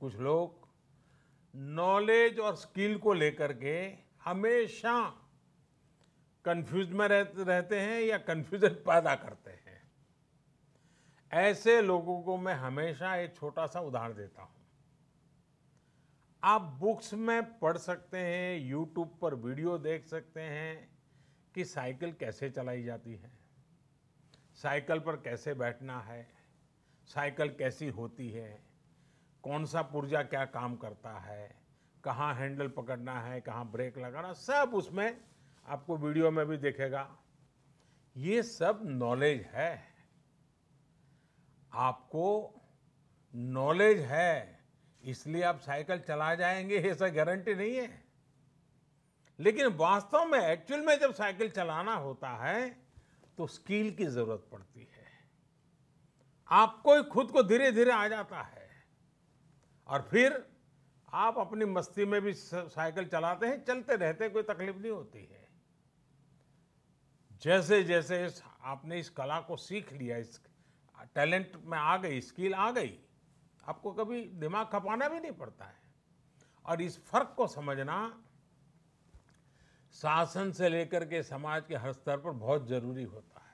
कुछ लोग नॉलेज और स्किल को लेकर के हमेशा कंफ्यूज में रहते हैं या कंफ्यूजन पैदा करते हैं ऐसे लोगों को मैं हमेशा एक छोटा सा उदाहरण देता हूं आप बुक्स में पढ़ सकते हैं यूट्यूब पर वीडियो देख सकते हैं कि साइकिल कैसे चलाई जाती है साइकिल पर कैसे बैठना है साइकिल कैसी होती है कौन सा पुर्जा क्या काम करता है कहाँ हैंडल पकड़ना है कहाँ ब्रेक लगाना सब उसमें आपको वीडियो में भी देखेगा ये सब नॉलेज है आपको नॉलेज है इसलिए आप साइकिल चला जाएंगे ऐसा गारंटी नहीं है लेकिन वास्तव में एक्चुअल में जब साइकिल चलाना होता है तो स्किल की जरूरत पड़ती है आपको ही खुद को धीरे धीरे आ जाता है और फिर आप अपनी मस्ती में भी साइकिल चलाते हैं चलते रहते हैं कोई तकलीफ नहीं होती है जैसे जैसे इस आपने इस कला को सीख लिया इस टैलेंट में आ गई स्किल आ गई आपको कभी दिमाग खपाना भी नहीं पड़ता है और इस फर्क को समझना शासन से लेकर के समाज के हर स्तर पर बहुत जरूरी होता है